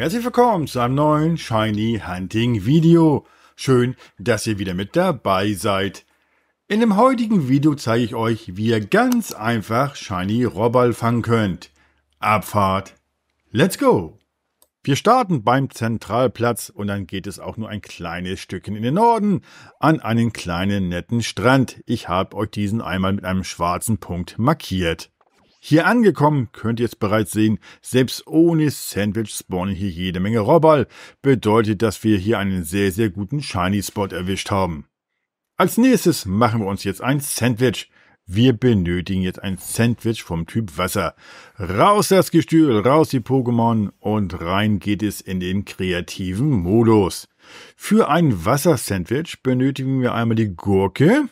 Herzlich willkommen zu einem neuen Shiny Hunting Video. Schön, dass ihr wieder mit dabei seid. In dem heutigen Video zeige ich euch, wie ihr ganz einfach Shiny Robbal fangen könnt. Abfahrt. Let's go! Wir starten beim Zentralplatz und dann geht es auch nur ein kleines Stückchen in den Norden an einen kleinen netten Strand. Ich habe euch diesen einmal mit einem schwarzen Punkt markiert. Hier angekommen könnt ihr jetzt bereits sehen, selbst ohne Sandwich spawnen hier jede Menge Robbal, bedeutet, dass wir hier einen sehr, sehr guten Shiny Spot erwischt haben. Als nächstes machen wir uns jetzt ein Sandwich. Wir benötigen jetzt ein Sandwich vom Typ Wasser. Raus das Gestühl, raus die Pokémon und rein geht es in den kreativen Modus. Für ein Wassersandwich benötigen wir einmal die Gurke,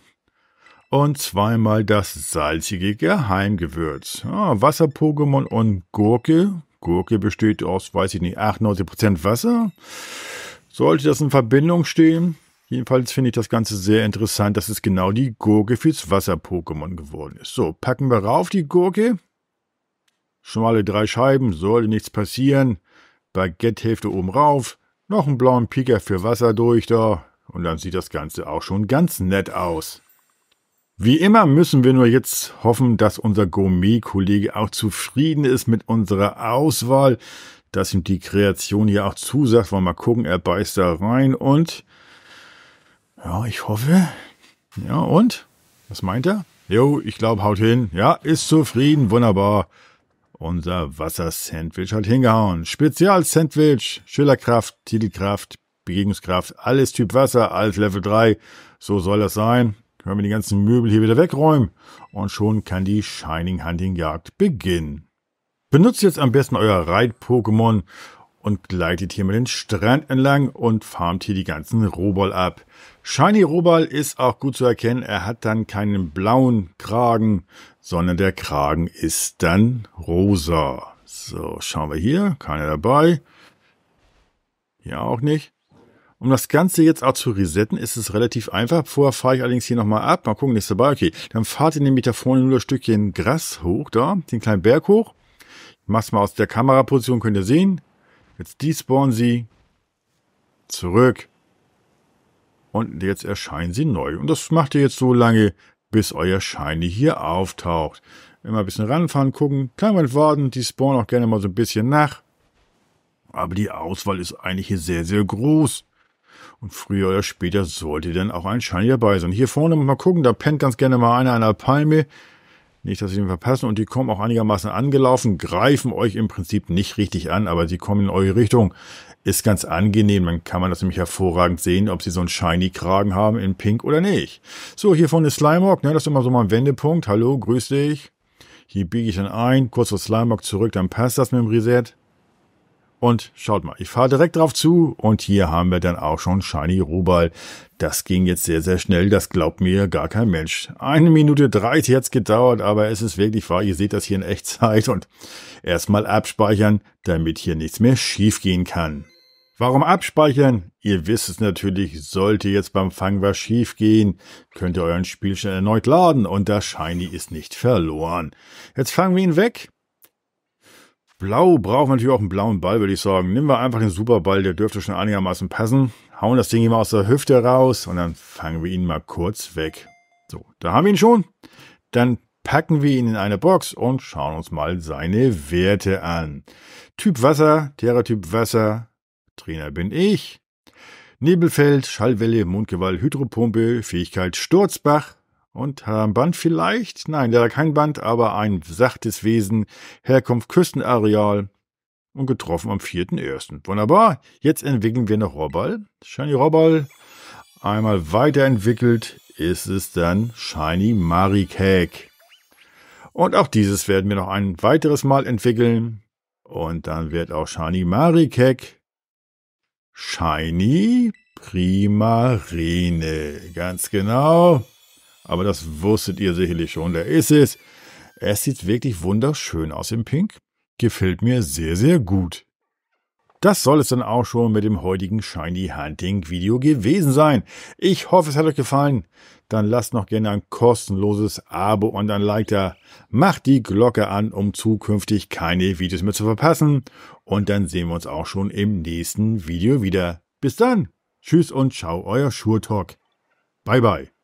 und zweimal das salzige Geheimgewürz. Ah, Wasser-Pokémon und Gurke. Gurke besteht aus, weiß ich nicht, 98% Wasser. Sollte das in Verbindung stehen? Jedenfalls finde ich das Ganze sehr interessant, dass es genau die Gurke fürs Wasser-Pokémon geworden ist. So, packen wir rauf die Gurke. Schmale drei Scheiben, sollte nichts passieren. Baguette-Hälfte oben rauf. Noch einen blauen Pieker für Wasser durch da. Und dann sieht das Ganze auch schon ganz nett aus. Wie immer müssen wir nur jetzt hoffen, dass unser Gourmet-Kollege auch zufrieden ist mit unserer Auswahl, dass ihm die Kreation hier auch zusagt. Wollen wir mal gucken, er beißt da rein und ja, ich hoffe. Ja, und? Was meint er? Jo, ich glaube, haut hin. Ja, ist zufrieden, wunderbar. Unser Wassersandwich hat hingehauen. Spezial-Sandwich, Schillerkraft, Titelkraft, Begegnungskraft, alles Typ Wasser, alles Level 3. So soll das sein können wir die ganzen Möbel hier wieder wegräumen und schon kann die Shining Hunting Jagd beginnen. Benutzt jetzt am besten euer Reit-Pokémon und gleitet hier mal den Strand entlang und farmt hier die ganzen Robol ab. Shiny Robol ist auch gut zu erkennen, er hat dann keinen blauen Kragen, sondern der Kragen ist dann rosa. So, schauen wir hier, keiner dabei. Hier auch nicht. Um das Ganze jetzt auch zu resetten, ist es relativ einfach. Vorher fahre ich allerdings hier nochmal ab. Mal gucken, ist dabei. Okay, dann fahrt ihr nämlich da vorne nur das Stückchen Gras hoch, da, den kleinen Berg hoch. Ich mach's mal aus der Kameraposition, könnt ihr sehen. Jetzt despawnen sie. Zurück. Und jetzt erscheinen sie neu. Und das macht ihr jetzt so lange, bis euer Shiny hier auftaucht. Immer ein bisschen ranfahren, gucken. Klein warten, die spawnen auch gerne mal so ein bisschen nach. Aber die Auswahl ist eigentlich hier sehr, sehr groß. Und früher oder später sollte dann auch ein Shiny dabei sein. Hier vorne mal gucken, da pennt ganz gerne mal einer einer Palme. Nicht, dass sie ihn verpassen. Und die kommen auch einigermaßen angelaufen, greifen euch im Prinzip nicht richtig an, aber sie kommen in eure Richtung. Ist ganz angenehm. Dann kann man das nämlich hervorragend sehen, ob sie so einen Shiny-Kragen haben in Pink oder nicht. So, hier vorne ist Slimehawk. Ne? Das ist immer so mein Wendepunkt. Hallo, grüß dich. Hier biege ich dann ein, kurz vor Slimehawk zurück, dann passt das mit dem Reset. Und schaut mal, ich fahre direkt drauf zu und hier haben wir dann auch schon Shiny Rubal. Das ging jetzt sehr, sehr schnell, das glaubt mir gar kein Mensch. Eine Minute drei 30 jetzt gedauert, aber es ist wirklich wahr, ihr seht das hier in Echtzeit und erstmal abspeichern, damit hier nichts mehr schiefgehen kann. Warum abspeichern? Ihr wisst es natürlich, sollte jetzt beim Fang was schiefgehen, könnt ihr euren Spielstand erneut laden und das Shiny ist nicht verloren. Jetzt fangen wir ihn weg Blau brauchen wir natürlich auch einen blauen Ball, würde ich sagen. Nehmen wir einfach den Superball, der dürfte schon einigermaßen passen. Hauen das Ding immer aus der Hüfte raus und dann fangen wir ihn mal kurz weg. So, da haben wir ihn schon. Dann packen wir ihn in eine Box und schauen uns mal seine Werte an. Typ Wasser, Terra-Typ Wasser, Trainer bin ich. Nebelfeld, Schallwelle, Mundgewalt, Hydropumpe, Fähigkeit Sturzbach, und äh, Band vielleicht? Nein, leider kein Band, aber ein sachtes Wesen. Herkunft Küstenareal. Und getroffen am 4.1. Wunderbar. Jetzt entwickeln wir noch Robal. Shiny Robal. Einmal weiterentwickelt ist es dann Shiny Marikake. Und auch dieses werden wir noch ein weiteres Mal entwickeln. Und dann wird auch Shiny Marikek Shiny Primarine. Ganz genau. Aber das wusstet ihr sicherlich schon. Da ist es. Es sieht wirklich wunderschön aus im Pink. Gefällt mir sehr, sehr gut. Das soll es dann auch schon mit dem heutigen Shiny Hunting Video gewesen sein. Ich hoffe, es hat euch gefallen. Dann lasst noch gerne ein kostenloses Abo und ein Like da. Macht die Glocke an, um zukünftig keine Videos mehr zu verpassen. Und dann sehen wir uns auch schon im nächsten Video wieder. Bis dann. Tschüss und ciao, euer Schurtalk. Bye bye.